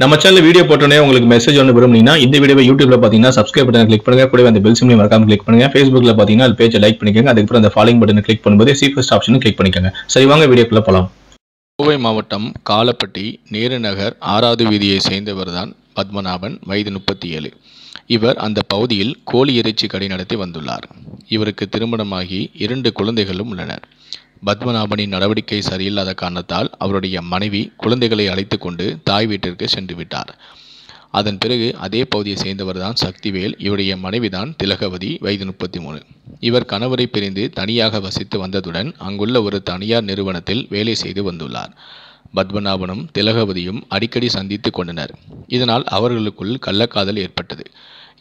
நம்ம channel video போட்டோன்னே உங்களுக்கு மெசேஜ் ஒன்று விரும்புனீங்கன்னா இந்த வீடியோ யூடியூப்ல பார்த்தீங்கன்னா சப்ஸ்கிரைப் பட்டன் கிளிக் பண்ணுங்க கூட அந்த பெல் சிம்லையும் மறக்காம கிளிக் பண்ணுங்க ஃபேஸ்புக்ல பார்த்தீங்கன்னா அது பேஜை லைக் பண்ணிக்கோங்க அதுக்கப்புறம் அந்த ஃபாலோ பட்டன் கிளிக் பண்ணும்போது ஃபர்ஸ்ட் ஆப்ஷனும் கிளிக் பண்ணிக்கோங்க சரி வாங்க வீடியோக்குள்ள போகலாம் கோவை மாவட்டம் காலப்பட்டி நேருநகர் ஆறாவது வீதியை சேர்ந்தவர் தான் பத்மநாபன் வயது முப்பத்தி ஏழு இவர் அந்த பகுதியில் கோழி இறைச்சி கடை நடத்தி வந்துள்ளார் இவருக்கு திருமணமாகி இரண்டு குழந்தைகளும் உள்ளனர் பத்மநாபனின் நடவடிக்கை சரியில்லாத காரணத்தால் அவருடைய மனைவி குழந்தைகளை அழைத்து கொண்டு தாய் வீட்டிற்கு சென்று விட்டார் அதன் பிறகு அதே பகுதியை சேர்ந்தவர்தான் சக்திவேல் இவருடைய மனைவிதான் திலகவதி வயது முப்பத்தி மூணு இவர் கணவரை பிரிந்து தனியாக வசித்து வந்ததுடன் அங்குள்ள ஒரு தனியார் நிறுவனத்தில் வேலை செய்து வந்துள்ளார் பத்மநாபனும் திலகவதியும் அடிக்கடி சந்தித்து கொண்டனர் இதனால் அவர்களுக்குள் கள்ளக்காதல் ஏற்பட்டது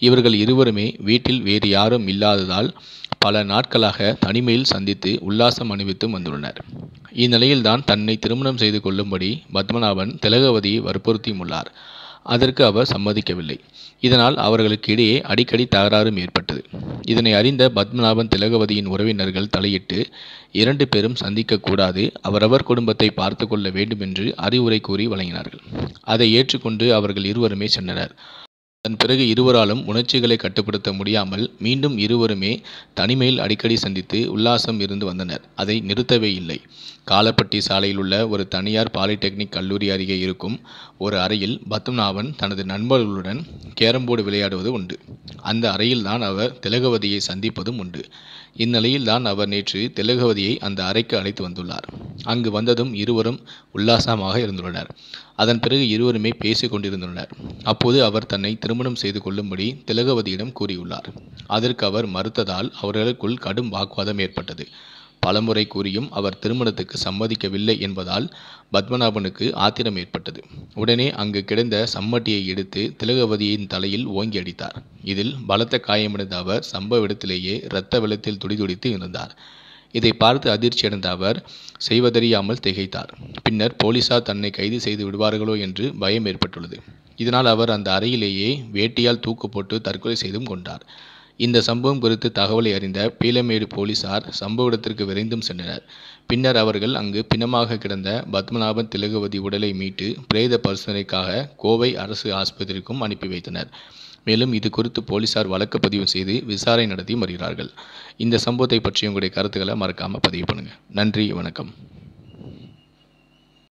இவர்கள் இருவருமே வீட்டில் வேறு யாரும் இல்லாததால் பல நாட்களாக தனிமையில் சந்தித்து உல்லாசம் அனுபவித்தும் வந்துள்ளனர் இந்நிலையில்தான் தன்னை திருமணம் செய்து கொள்ளும்படி பத்மநாபன் திலகவதியை வற்புறுத்தியும் உள்ளார் அதற்கு அவர் சம்மதிக்கவில்லை இதனால் அவர்களுக்கு இடையே அடிக்கடி தகராறும் ஏற்பட்டது இதனை அறிந்த பத்மநாபன் திலகவதியின் உறவினர்கள் தலையிட்டு இரண்டு பேரும் சந்திக்கக்கூடாது அவரவர் குடும்பத்தை பார்த்து கொள்ள வேண்டும் என்று அறிவுரை கூறி வழங்கினார்கள் அதை ஏற்றுக்கொண்டு அவர்கள் இருவருமே சென்றனர் அதன் பிறகு இருவராலும் உணர்ச்சிகளை கட்டுப்படுத்த முடியாமல் மீண்டும் இருவருமே தனிமையில் அடிக்கடி சந்தித்து உல்லாசம் இருந்து வந்தனர் அதை நிறுத்தவே இல்லை காலப்பட்டி சாலையில் உள்ள ஒரு தனியார் பாலிடெக்னிக் கல்லூரி அருகே இருக்கும் ஒரு அறையில் பத்மநாபன் தனது நண்பர்களுடன் கேரம்போர்டு விளையாடுவது உண்டு அந்த அறையில்தான் அவர் திலகவதியை சந்திப்பதும் உண்டு இந்நிலையில் தான் அவர் நேற்று திலகவதியை அந்த அறைக்கு அழைத்து வந்துள்ளார் அங்கு வந்ததும் இருவரும் உல்லாசமாக இருந்துள்ளனர் அதன் பிறகு இருவருமே பேசிக் கொண்டிருந்துள்ளனர் அப்போது அவர் தன்னை திருமணம் செய்து கொள்ளும்படி திலகவதியிடம் கூறியுள்ளார் அதற்கு அவர் மறுத்ததால் அவர்களுக்குள் கடும் வாக்குவாதம் ஏற்பட்டது பலமுறை கூறியும் அவர் திருமணத்துக்கு சம்மதிக்கவில்லை என்பதால் பத்மநாபனுக்கு ஆத்திரம் ஏற்பட்டது உடனே அங்கு கிடந்த சம்மட்டியை எடுத்து திலகவதியின் தலையில் ஓங்கி அடித்தார் இதில் பலத்த காயமடைந்த அவர் சம்பவ இடத்திலேயே இரத்த வெள்ளத்தில் துடிதுடித்து இருந்தார் இதை பார்த்து அதிர்ச்சியடைந்த அவர் செய்வதறியாமல் திகைத்தார் பின்னர் போலீசார் தன்னை கைது செய்து விடுவார்களோ என்று பயம் ஏற்பட்டுள்ளது இதனால் அவர் அந்த அறையிலேயே வேட்டியால் தூக்கு போட்டு தற்கொலை செய்தும் கொண்டார் இந்த சம்பவம் குறித்து தகவலை அறிந்த பீலமேடு போலீசார் சம்பவ இடத்திற்கு விரைந்தும் சென்றனர் பின்னர் அவர்கள் அங்கு பிணமாக கிடந்த பத்மநாபன் திலகவதி உடலை மீட்டு பிரேத பரிசோதனைக்காக கோவை அரசு ஆஸ்பத்திரிக்கும் அனுப்பி வைத்தனர் மேலும் இது குறித்து போலீசார் வழக்கு பதிவு செய்து விசாரணை நடத்தி வருகிறார்கள் இந்த சம்பவத்தை பற்றி உங்களுடைய கருத்துக்களை மறக்காமல் பதிவு பண்ணுங்கள் நன்றி வணக்கம்